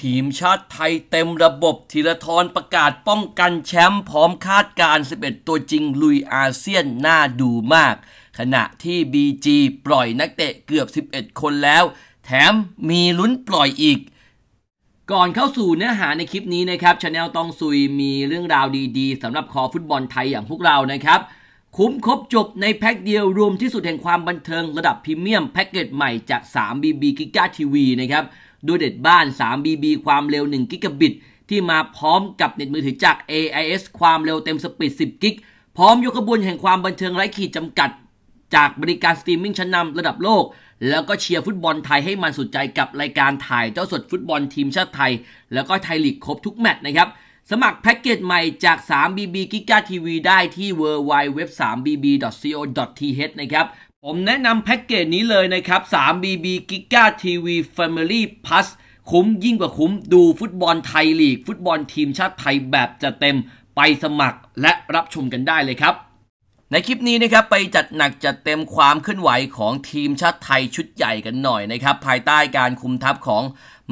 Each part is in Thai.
ทีมชาติไทยเต็มระบบธีรทรประกาศป้องกันแชมป์พร้อมคาดการ 11 ตัวจริงลุยอาเซียนน่าดูมาก ขณะที่ BG ปล่อยนักเตะเกือบ 11 คนแล้ว แถมมีลุ้นปล่อยอีก ก่อนเข้าสู่เนื้อหาในคลิปนี้นะครับชาแนลตองซุยมีเรื่องราวดีๆสำหรับคอฟุตบอลไทยอย่างพวกเรานะครับ คุ้มครบจบในแพ็กเดียวรวมที่สุดแห่งความบันเทิงระดับพรีเมียมแพ็กเกจใหม่จาก 3BB g i g a TV นะครับด้วยเด็ดบ้าน 3BB ความเร็ว 1 กิกะบิต ที่มาพร้อมกับเน็ตมือถือจาก AIS ความเร็วเต็มสปีด 10 กิก พร้อมยกขบวนแห่งความบันเทิงไร้ขีดจำกัดจากบริการสตรีมมิ่งชั้นนำระดับโลก แล้วก็เชียร์ฟุตบอลไทยให้มันสุดใจกับรายการถ่ายเจ้าสดฟุตบอลทีมชาติไทย แล้วก็ไทยลีกครบทุกแมตช์นะครับ สมัครแพ็กเกจใหม่จาก 3BB g i g a TV ได้ที่ w w w 3 bb co th นะครับผมแนะนำแพ็กเกจนี้เลยนะครับ 3BB Giga TV Family Plus คุ้มยิ่งกว่าคุ้มดูฟุตบอลไทยลีก ฟุตบอลทีมชาติไทยแบบจะเต็มไปสมัครและรับชมกันได้เลยครับ ในคลิปนี้นะครับ ไปจัดหนักจัดเต็มความเคลื่อนไหวของทีมชาติไทยชุดใหญ่กันหน่อยนะครับ ภายใต้การคุมทัพของ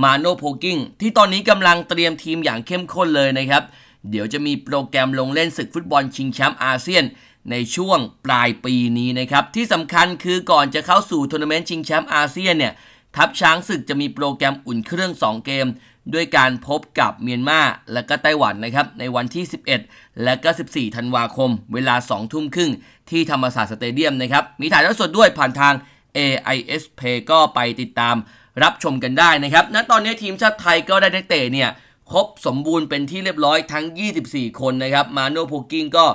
มาโนโพกิ้งที่ตอนนี้กำลังเตรียมทีมอย่างเข้มข้นเลยนะครับเดี๋ยวจะมีโปรแกรมลงเล่นศึกฟุตบอลชิงแชมป์อาเซียนในช่วงปลายปีนี้นะครับ ที่สำคัญคือก่อนจะเข้าสู่ทัวร์นาเมนต์ชิงแชมป์อาเซียนเนี่ย ทัพช้างศึกจะมีโปรแกรมอุ่นเครื่อง2เกม ด้วยการพบกับเมียนมาและก็ไต้หวันนะครับ ในวันที่ 11 และก็ 14ธันวาคม เวลา 2 ทุ่มครึ่งที่ธรรมศาสตร์สเตเดียมนะครับ มีถ่ายทอดสดด้วยผ่านทาง AIS Play ก็ไปติดตามรับชมกันได้นะครับณตอนนี้ทีมชาติไทยก็ได้นักเตะเนี่ยครบสมบูรณ์เป็นที่เรียบร้อยทั้ง 24 คนนะครับมาโนโพกิ้งก็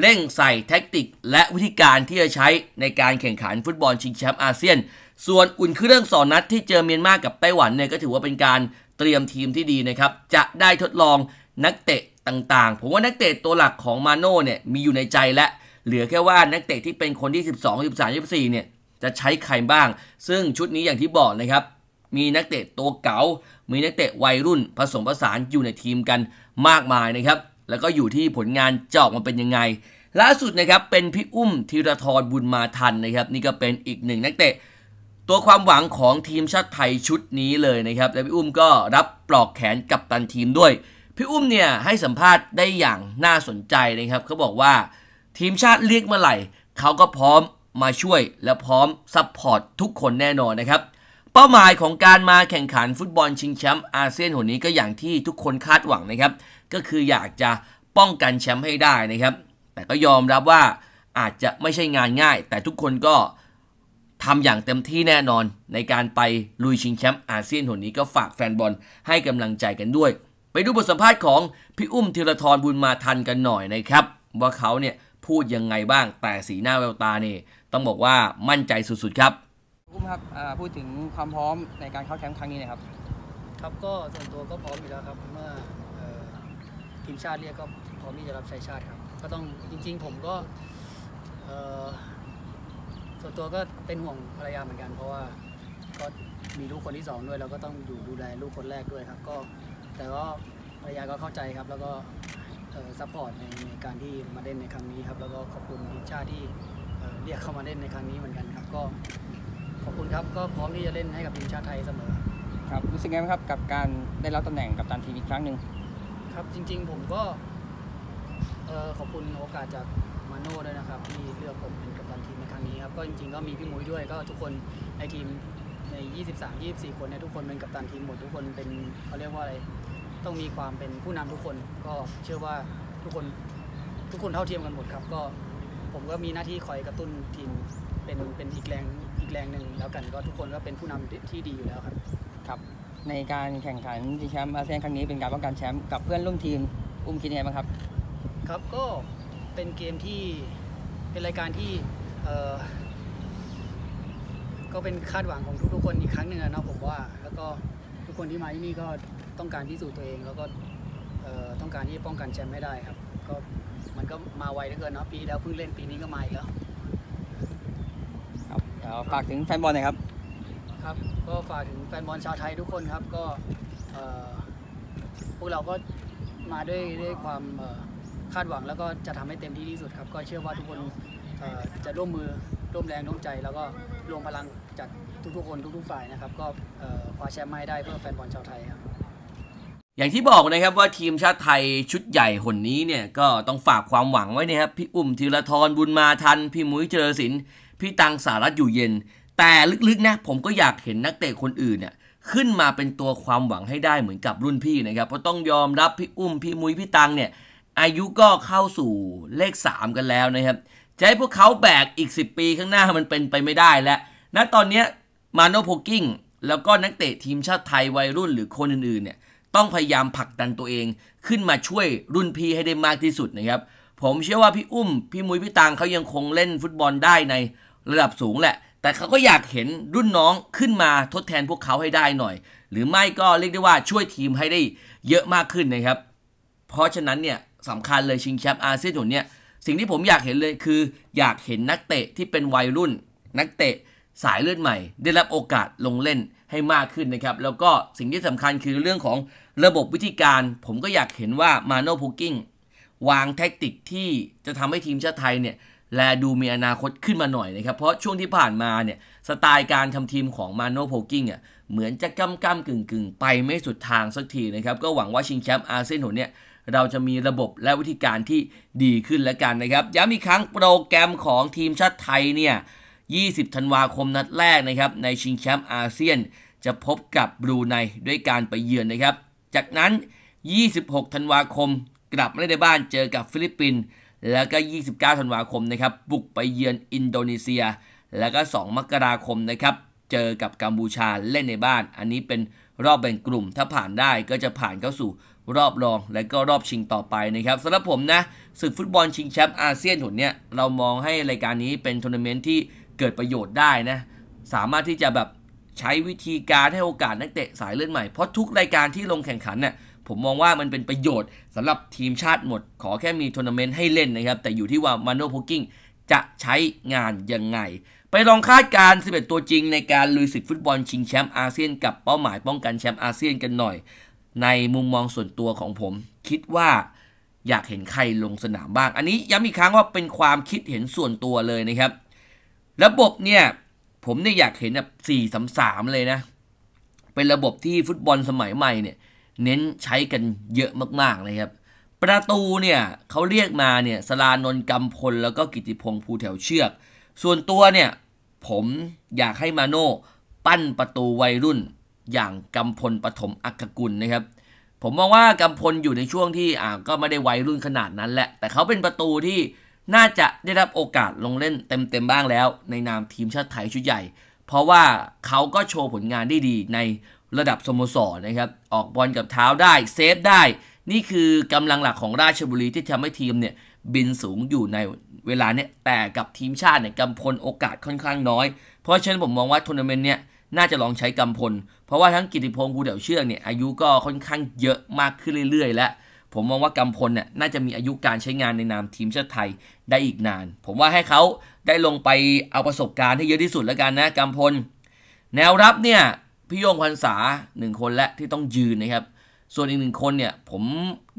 เร่งใส่แท็กติกและวิธีการที่จะใช้ในการแข่งขันฟุตบอลชิงแชมป์อาเซียน ส่วนอุ่นเครื่องสองนัดที่เจอเมียนมากับไต้หวันเนี่ยก็ถือว่าเป็นการเตรียมทีมที่ดีนะครับ จะได้ทดลองนักเตะต่างๆ ผมว่านักเตะตัวหลักของมาโน่เนี่ยมีอยู่ในใจและเหลือแค่ว่านักเตะที่เป็นคนที่ 12 13 24เนี่ยจะใช้ใครบ้าง ซึ่งชุดนี้อย่างที่บอกนะครับ มีนักเตะตัวเกา๋า มีนักเตะวัยรุ่นผสมผสานอยู่ในทีมกันมากมายนะครับแล้วก็อยู่ที่ผลงานจะอกมาเป็นยังไงล่าสุดนะครับเป็นพี่อุ้มธีรทรบุญมาทันนะครับ นี่ก็เป็นอีกหนึ่งนักเตะตัวความหวังของทีมชาติไทยชุดนี้เลยนะครับ และพี่อุ้มก็รับปลอกแขนกับตันทีมด้วยพี่อุ้มเนี่ยให้สัมภาษณ์ได้อย่างน่าสนใจนะครับเขาบอกว่า ทีมชาติเรียกเมื่อไหร่เขาก็พร้อมมาช่วยและพร้อมซัพพอร์ตทุกคนแน่นอนนะครับเป้าหมายของการมาแข่งขันฟุตบอลชิงแชมป์อาเซียนหนนี้ ก็อย่างที่ทุกคนคาดหวังนะครับ ก็คืออยากจะป้องกันแชมป์ให้ได้นะครับ แต่ก็ยอมรับว่าอาจจะไม่ใช่งานง่าย แต่ทุกคนก็ทำอย่างเต็มที่แน่นอนในการไปลุยชิงแชมป์อาเซียนหนนี้ก็ฝากแฟนบอลให้กำลังใจกันด้วย ไปดูบทสัมภาษณ์ของพี่อุ้มธีรทรบุญมาทันกันหน่อยนะครับว่าเขาเนี่ยพูดยังไงบ้างแต่สีหน้าแววตาเนี่ยต้องบอกว่ามั่นใจสุดๆครับคุณครับพูดถึงความพร้อมในการเข้าแคมป์ครั้งนี้นะครับ ครับก็ส่วนตัวก็พร้อมอยู่แล้วครับเมื่อทีมชาติเรียกก็พร้อมที่จะรับใช้ชาติครับ ก็ต้องจริง ๆ ผมก็ส่วนตัวก็เป็นห่วงภรรยาเหมือนกัน เพราะว่าก็มีลูกคนที่ 2 ด้วยเราก็ต้องอยู่ดูแลลูกคนแรกด้วยครับก็แต่ก็ภรรยาก็เข้าใจครับแล้วก็ซัพพอร์ตในในการที่มาเล่นในครั้งนี้ครับแล้วก็ขอบคุณทีมชาติที่เรียกเข้ามาเล่นในครั้งนี้เหมือนกันครับ ก็ขอบคุณครับก็พร้อมที่จะเล่นให้กับทีมชาติไทยเสมอครับรู้สึกไงบ้างครับกับการได้รับตำแหน่งกับตันทีมอีกครั้งหนึ่งครับจริงๆผมก็เออขอบคุณโอกาสจากมาโน่ด้วยนะครับที่เลือกผมเป็นกับตันทีมในครั้งนี้ครับก็จริงๆก็มีพี่มุ้ยด้วยก็ทุกคนในทีมใน 23 24 คนเนี่ยทุกคนเป็นกับตันทีมหมดทุกคนเป็นเขาเรียกว่าอะไร ต้องมีความเป็นผู้นำทุกคนก็เชื่อว่าทุกคนทุกคนเท่าเทียมกันหมดครับ ก็ผมก็มีหน้าที่คอยกระตุ้นทีมเป็นเป็นอีกแรงแรงหนึ่งแล้วกันก็ทุกคนก็เป็นผู้นำที่ดีอยู่แล้วครับครับในการแข่งขันชิงแชมป์อาเซียนครั้งนี้เป็นการป้องกันแชมป์กับเพื่อนร่วมทีมอุ้มคิดยังไงบ้างครับครับก็เป็นเกมที่เป็นรายการที่ก็เป็นคาดหวังของทุกๆคนอีกครั้งหนึ่งนะผมว่าแล้วก็ทุกคนที่มาที่นี่ก็ต้องการพิสูจน์ตัวเองแล้วก็ต้องการที่ป้องกันแชมป์ให้ได้ครับ ก็มันก็มาไวเหลือเกินเนาะปีแล้วเพิ่งเล่นปีนี้ก็มาอีกแล้วฝากถึงแฟนบอลหน่อยครับครับก็ฝากถึงแฟนบอลชาวไทยทุกคนครับก็พวกเราก็มาด้วยด้วยความคาดหวังแล้วก็จะทำให้เต็มที่ที่สุดครับก็เชื่อว่าทุกคนจะร่วมมือร่วมแรงร่วมใจแล้วก็รวมพลังจากทุกๆคนทุกๆฝ่ายนะครับก็คว้าแชมป์ให้ได้เพื่อแฟนบอลชาวไทยครับอย่างที่บอกนะครับว่าทีมชาติไทยชุดใหญ่หนนี้เนี่ยก็ต้องฝากความหวังไว้นะครับพี่อุ้มธีรทรบุญมาทันพี่มุ้ยเจริญศิลป์พี่ตังสารัตอยู่เย็น แต่ลึกๆนะผมก็อยากเห็นนักเตะคนอื่นเนี่ยขึ้นมาเป็นตัวความหวังให้ได้เหมือนกับรุ่นพี่นะครับเพราะต้องยอมรับพี่อุ้มพี่มุ้ยพี่ตังเนี่ยอายุก็เข้าสู่เลข 3 กันแล้วนะครับจะให้พวกเขาแบก อีก 10 ปีข้างหน้ามันเป็นไปไม่ได้แล้วณตอนนี้มาโนโพกิ้งแล้วก็นักเตะทีมชาติไทยวัยรุ่นหรือคนอื่นๆเนี่ยต้องพยายามผลักดันตัวเอง ขึ้นมาช่วยรุ่นพี่ให้ได้มากที่สุดนะครับผมเชื่อว่าพี่อุ้มพี่มุ้ยพี่ตังเขายังคงเล่นฟุตบอลได้ในระดับสูงแหละ แต่เขาก็อยากเห็นรุ่นน้องขึ้นมาทดแทนพวกเขาให้ได้หน่อย หรือไม่ก็เรียกได้ว่าช่วยทีมให้ได้เยอะมากขึ้นนะครับ เพราะฉะนั้นเนี่ยสำคัญเลยชิงแชมป์อาเซียนหนเนี่ยสิ่งที่ผมอยากเห็นเลยคือ อยากเห็นนักเตะที่เป็นวัยรุ่น นักเตะสายเลือดใหม่ ได้รับโอกาสลงเล่นให้มากขึ้นนะครับ แล้วก็สิ่งที่สำคัญคือเรื่องของระบบวิธีการ ผมก็อยากเห็นว่ามาโน่พูกิ้งวางแท็กติกที่จะทำให้ทีมชาติไทยเนี่ยและดูมีอนาคตขึ้นมาหน่อยนะครับ เพราะช่วงที่ผ่านมาเนี่ย สไตล์การทำทีมของมาโนโพกิ้งอ่ะเหมือนจะกำก้ำกึ่งกึ่งไปไม่สุดทางสักทีนะครับ ก็หวังว่าชิงแชมป์อาเซียนหนเนี่ยเราจะมีระบบและวิธีการที่ดีขึ้นแล้วกันนะครับย้ำอีกครั้งโปรแกรมของทีมชาติไทยเนี่ย 20 ธันวาคมนัดแรกนะครับ ในชิงแชมป์อาเซียน จะพบกับบรูไนด้วยการไปเยือนนะครับ จากนั้น 26 ธันวาคมกลับมาได้บ้านเจอกับฟิลิปปินส์แล้วก็ 29 ธันวาคม นะครับบุกไปเยือนอินโดนีเซีย แล้วก็ 2 มกราคม นะครับ เจอกับกัมพูชา เล่นในบ้าน อันนี้เป็นรอบแบ่งกลุ่ม ถ้าผ่านได้ก็จะผ่านเข้าสู่รอบรอง และก็รอบชิงต่อไปนะครับสำหรับผมนะศึกฟุตบอลชิงแชมป์อาเซียนหนเนี่ยเรามองให้รายการนี้เป็นทัวร์นาเมนต์ที่เกิดประโยชน์ได้นะ สามารถที่จะแบบใช้วิธีการให้โอกาสนักเตะสายเลือดใหม่ เพราะทุกรายการที่ลงแข่งขันเนี่ยผมมองว่ามันเป็นประโยชน์สำหรับทีมชาติหมด ขอแค่มีทัวร์นาเมนต์ให้เล่นนะครับ แต่อยู่ที่ว่ามาโนโพกิ้งจะใช้งานยังไง ไปลองคาดการ11ตัวจริงในการลุยศึกฟุตบอลชิงแชมป์อาเซียน กับเป้าหมายป้องกันแชมป์อาเซียนกันหน่อย ในมุมมองส่วนตัวของผม คิดว่าอยากเห็นใครลงสนามบ้าง อันนี้ย้ำอีกครั้งว่าเป็นความคิดเห็นส่วนตัวเลยนะครับระบบเนี่ยผมเนี่ยอยากเห็นแบบสี่สามสามเลยนะเป็นระบบที่ฟุตบอลสมัยใหม่เนี่ยเน้นใช้กันเยอะมากๆนะครับประตูเนี่ยเขาเรียกมาเนี่ยสลานนกำพลแล้วก็กิติพงศ์ภูแถวเชือก ส่วนตัวเนี่ยผมอยากให้มาโน่ปั้นประตูวัยรุ่นอย่างกำพลปฐมอักกุลนะครับ ผมมองว่ากำพลอยู่ในช่วงที่อ่าก็ไม่ได้วัยรุ่นขนาดนั้นแหละ แต่เขาเป็นประตูที่น่าจะได้รับโอกาสลงเล่น เต็ม ๆ บ้างแล้ว ในนามทีมชาติไทยชุดใหญ่ เพราะว่าเขาก็โชว์ผลงานได้ดีในระดับสโมสรนะครับ ออกบอลกับเท้าได้เซฟได้ นี่คือกำลังหลักของราชบุรี ที่ทำให้ทีมเนี่ยบินสูงอยู่ในเวลาเนี่ยแต่กับทีมชาติเนี่ยกำพลโอกาสค่อนข้างน้อย เพราะฉะนั้นผมมองว่าทัวร์นาเมนต์เนี่ยน่าจะลองใช้กำพล เพราะว่าทั้งกิติพงศ์กูเดี่ยวเชือกเนี่ยอายุก็ค่อนข้างเยอะมากขึ้นเรื่อย ๆ แล้ว ผมมองว่ากำพลเนี่ยน่าจะมีอายุการใช้งานในนามทีมชาติไทยได้อีกนาน ผมว่าให้เขาได้ลงไปเอาประสบการณ์ให้เยอะที่สุดแล้วกันนะกำพล แนวรับเนี่ยพี่โยงพันษาหนึ่งคนและ ที่ต้องยืนนะครับ ส่วนอีกหนึ่งคนเนี่ย ผม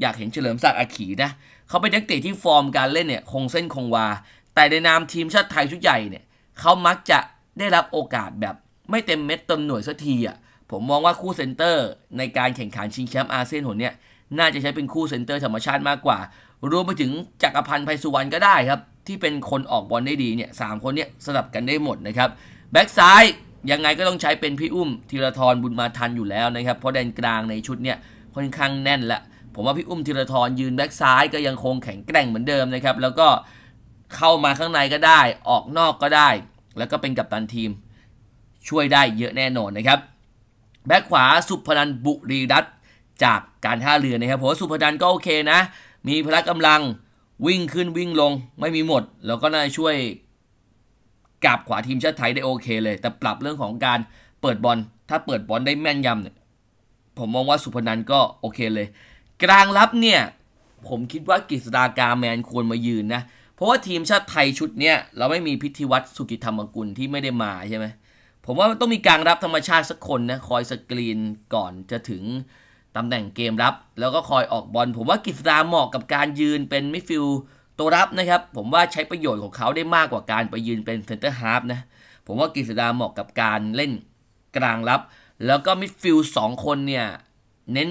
อยากเห็นเฉลิมศักดิ์อาขีนะ เขาเป็นนักเตะที่ฟอร์มการเล่นเนี่ย คงเส้นคงวา แต่ในนามทีมชาติไทยชุดใหญ่เนี่ยเขามักจะได้รับโอกาสแบบ ไม่เต็มเม็ดเต็มหน่วยสักทีอ่ะผมมองว่าคู่เซนเตอร์ ในการแข่งขันชิงแชมป์อาเซียนหนเนี่ยน่าจะใช้เป็นคู่เซนเตอร์ธรรมชาติมากกว่ารวมไปถึงจักรพันธ์ไพสุวรรณก็ได้ครับที่เป็นคนออกบอลได้ดีเนี่ยสามคนเนี่ยสลับกันได้หมดนะครับแบ็กซ้ายยังไงก็ต้องใช้เป็นพี่อุ้มธีรทรบุญมาทันอยู่แล้วนะครับ เพราะแดนกลางในชุดเนี่ยค่อนข้างแน่นละผมว่าพี่อุ้มธีรทรยืนแบ็กซ้ายก็ยังคงแข็งแกร่งเหมือนเดิมนะครับแล้วก็เข้ามาข้างในก็ได้ ออกนอกก็ได้ แล้วก็เป็นกัปตันทีม ช่วยได้เยอะแน่นอนนะครับ แบ็กขวาสุพนันบุรีรัตจากการท่าเรือนะครับผมว่าสุพนันก็โอเคนะมีพละกำลังวิ่งขึ้นวิ่งลงไม่มีหมด แล้วก็น่าช่วยกับขวาทีมชาติไทยได้โอเคเลยแต่ปรับเรื่องของการเปิดบอลถ้าเปิดบอลได้แม่นยำเนี่ยผมมองว่าสุพนันก็โอเคเลย กลางรับเนี่ยผมคิดว่ากฤษฎากาแมนควรมายืนนะเพราะว่าทีมชาติไทยชุดเนี้ยเราไม่มีพิธีวัตรสุกิธรรมกุลที่ไม่ได้มาใช่ไหมผมว่าต้องมีกลางรับธรรมชาติสักคนนะคอยสกรีนก่อนจะถึงตำแหน่งเกมรับ แล้วก็คอยออกบอลผมว่ากฤษฎาเหมาะกับการยืนเป็นมิดฟิลด์ตัวรับนะครับ ผมว่าใช้ประโยชน์ของเขาได้มากกว่าการไปยืนเป็นเซนเตอร์ฮาร์ฟนะผมว่ากฤษดาเหมาะกับการเล่นกลางรับ แล้วก็มิดฟิลด์สองคนเนี่ย เน้น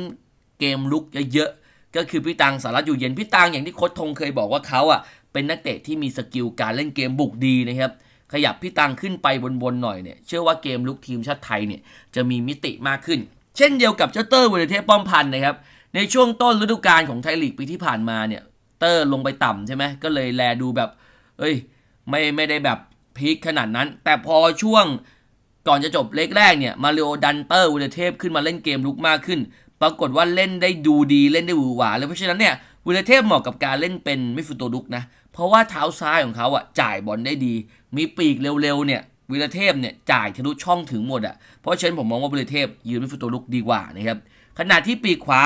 เกมลุกเยอะๆก็คือพี่ตังสารัตอยู่เย็น พี่ตังอย่างที่โค้ชทงเคยบอกว่าเขาอ่ะเป็นนักเตะที่มีสกิลการเล่นเกมบุกดีนะครับ ขยับพี่ตังขึ้นไปบนๆหน่อยเนี่ยเชื่อว่าเกมลุกทีมชาติไทยเนี่ยจะมีมิติมากขึ้นเช่นเดียวกับเจ้าเตอร์วุฒิเทพป้อมพันธ์นะครับในช่วงต้นฤดูกาลของไทยลีกปีที่ผ่านมาเนี่ยตอร์ลงไปต่ำใช่ไหมก็เลยแลดูแบบเอ้ยไม่ไม่ได้แบบพีคขนาดนั้น แต่พอช่วงก่อนจะจบเลกแรกเนี่ยมาริโอดันเตอร์วเลเทพขึ้นมาเล่นเกมลุกมากขึ้น ปรากฏว่าเล่นได้ดูดีเล่นได้หวือหวาเลยเพราะฉะนั้นเนี่ยวเลเทพเหมาะกับการเล่นเป็นมิฟุโตลุกนะ เพราะว่าเท้าซ้ายของเขาอ่ะจ่ายบอลได้ดี มีปีกเร็ว ๆ เนี่ยวิลเทพเนี่ยจ่ายทะลุช่องถึงหมดอ่ะเพราะฉะนั้นผมมองว่าวิลเทพ ยืนมิฟุตโตลุกดีกว่านะครับขณะที่ปีกขวา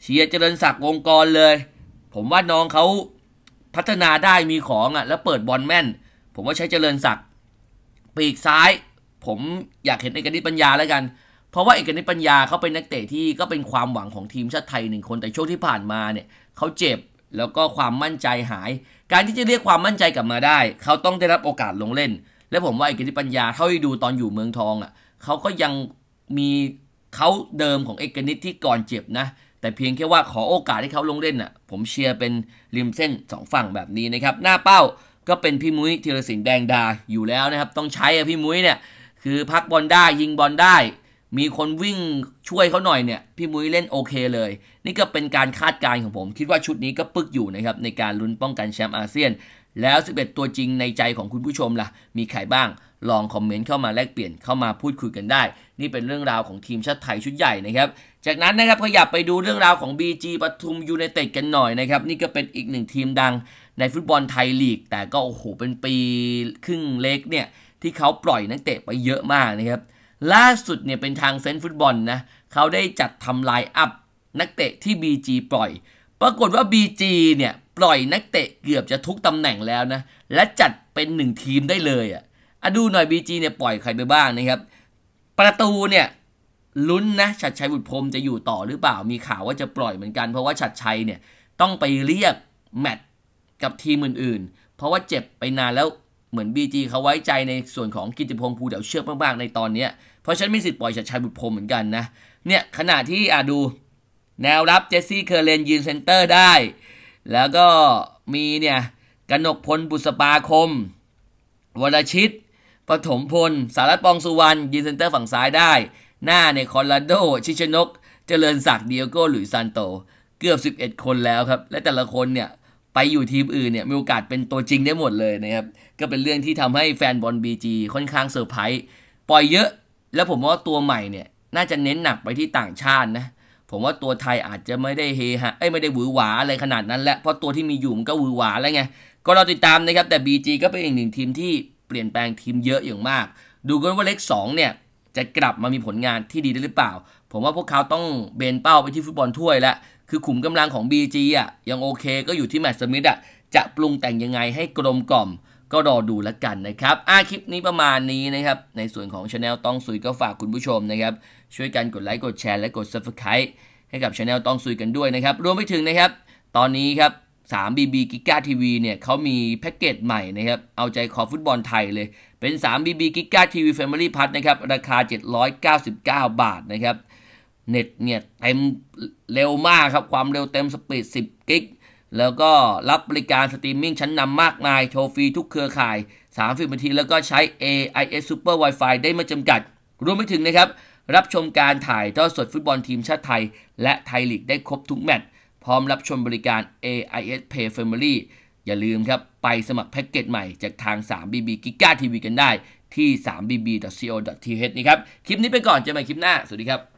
เชียร์เจริญศักดิ์วงกรเลยผมว่าน้องเขาพัฒนาได้มีของอะ่ะแล้วเปิดบอลแม่น ผมว่าใช้เจริญศักดิ์ปีกซ้าย ผมอยากเห็นเอกนิตปัญญาแล้วกัน เพราะว่าเอกนิตปัญญาเขาเป็นนักเตะที่ก็เป็นความหวังของทีมชาติไทยหนึ่งคนแต่ช่วงที่ผ่านมาเนี่ยเขาเจ็บแล้วก็ความมั่นใจหาย การที่จะเรียกความมั่นใจกลับมาได้ เขาต้องได้รับโอกาสลงเล่น และผมว่าเอกนิตปัญญาเท่าที่ดูตอนอยู่เมืองทองอะ่ะเขาก็ยังมีเขาเดิมของเอกนิตที่ก่อนเจ็บนะแต่เพียงแค่ว่าขอโอกาสให้เขาลงเล่นน่ะ ผมเชียร์เป็นริมเส้น 2 ฝั่งแบบนี้นะครับ หน้าเป้าก็เป็นพี่มุ้ยธีรศิลป์แดงดาอยู่แล้วนะครับ ต้องใช้พี่มุ้ยเนี่ยคือพักบอลได้ยิงบอลได้ มีคนวิ่งช่วยเขาหน่อยเนี่ยพี่มุ้ยเล่นโอเคเลย นี่ก็เป็นการคาดการณ์ของผม คิดว่าชุดนี้ก็ปึกอยู่นะครับในการลุ้นป้องกันแชมป์อาเซียน แล้ว11ตัวจริงในใจของคุณผู้ชมละ่ะมีใครบ้างลองคอมเมนต์เข้ามาแลกเปลี่ยนเข้ามาพูดคุยกันได้ นี่เป็นเรื่องราวของทีมชาติไทยชุดใหญ่นะครับจากนั้นนะครับขยับไปดูเรื่องราวของ BG ปทุมยูไนเต็ดกันหน่อยนะครับนี่ก็เป็นอีกหนึ่งทีมดังในฟุตบอลไทยลีก แต่ก็โอ้โหเป็นปีครึ่งเล็กเนี่ยที่เขาปล่อยนักเตะไปเยอะมากนะครับล่าสุดเนี่ยเป็นทางเซนฟุตบอลนะเขาได้จัดทำลายอัพนักเตะที่ BG ปล่อย ปรากฏว่า BG เนี่ยปล่อยนักเตะเกือบจะทุกตำแหน่งแล้วนะและจัดเป็นหนึ่งทีมได้เลยอ่ะดูหน่อย BG เนี่ยปล่อยใครไปบ้างนะครับประตูเนี่ยลุ้นนะชัดชัยบุตรพรมจะอยู่ต่อหรือเปล่ามีข่าวว่าจะปล่อยเหมือนกัน เพราะว่าชัดชัยเนี่ยต้องไปเรียกแมตต์กับทีมอื่นๆ เพราะว่าเจ็บไปนานแล้วเหมือนบีจีเขาไว้ใจในส่วนของกิติพงศ์ภูเดี่ยวเชื่อกมากๆในตอนนี้เพราะฉันไม่สิทธิ์ปล่อยชัดชัยบุตรพรมเหมือนกันนะเนี่ยขณะที่อาดูแนวรับเจสซี่เคอร์เลนยืนเซนเตอร์ได้ แล้วก็มีเนี่ยกนกพลบุษปาคม วรชิต ปฐมพลสารัตปองสุวรรณยืนเซนเตอร์ฝั่งซ้ายได้หน้าเนี่ยคอนราโดชิชนก เจริญศักดิ์เดียโก้หลุยซานโต เกือบ 11 คนแล้วครับ และแต่ละคนเนี่ย ไปอยู่ทีมอื่นเนี่ยมีโอกาสเป็นตัวจริงได้หมดเลยนะครับ ก็เป็นเรื่องที่ทำให้แฟนบอล BG ค่อนข้างเซอร์ไพรส์ปล่อยเยอะ แล้วผมว่าตัวใหม่เนี่ย น่าจะเน้นหนักไปที่ต่างชาตินะ ผมว่าตัวไทยอาจจะไม่ได้เฮฮะเอ้ไม่ได้หวือหวาอะไรขนาดนั้น และเพราะตัวที่มีอยู่มันก็หวือหวาแล้วไงก็เราติดตามนะครับแต่ BG ก็เป็นอีกหนึ่งทีมที่เปลี่ยนแปลงทีมเยอะอย่างมากดูกันว่าเล็ก2เนี่ยจะกลับมามีผลงานที่ดีได้หรือเปล่า ผมว่าพวกเขาต้องเบนเป้าไปที่ฟุตบอลถ้วยละ คือขุมกำลังของ BG อ่ะยังโอเคก็อยู่ที่แมตช์สมิธอ่ะจะปรุงแต่งยังไงให้กลมกล่อมก็รอดูแล้วกันนะครับอ่าคลิปนี้ประมาณนี้นะครับ ในส่วนของช anel ต้องซุยก็ฝากคุณผู้ชมนะครับ ช่วยกันกดไลค์กดแชร์และกด subscribe ให้กับช anel ต้องซุยกันด้วยนะครับรวมไปถึงนะครับ ตอนนี้ครับ3 BB กิก้าทีวีเนี่ยเขามีแพ็กเกจใหม่นะครับเอาใจคอฟุตบอลไทยเลย เป็น3 BB กิก้าทีวีแฟมิลี่พันะครับราคา 799 บาทนะครับเน็ตเนี่ยเต็มเร็วมากครับ ความเร็วเต็มสปีด10 กิก แล้วก็รับบริการสตรีมมิ่งชั้นนำมากมายโชว์ฟรีทุกเครือข่าย 30นาทีแล้วก็ใช้ AIS Super Wi-Fi ได้ไม่จำกัด รวมไปถึงนะครับ รับชมการถ่ายทอดสดฟุตบอลทีมชาติไทย และไทยลีกได้ครบทุกแมตช์พร้อมรับชมบริการ AIS Pay Family อย่าลืมครับ ไปสมัครแพ็กเกจใหม่จากทาง 3BB Giga TV กันได้ที่ 3bb.co.th นี่ครับ คลิปนี้ไปก่อน เจอกันคลิปหน้า สวัสดีครับ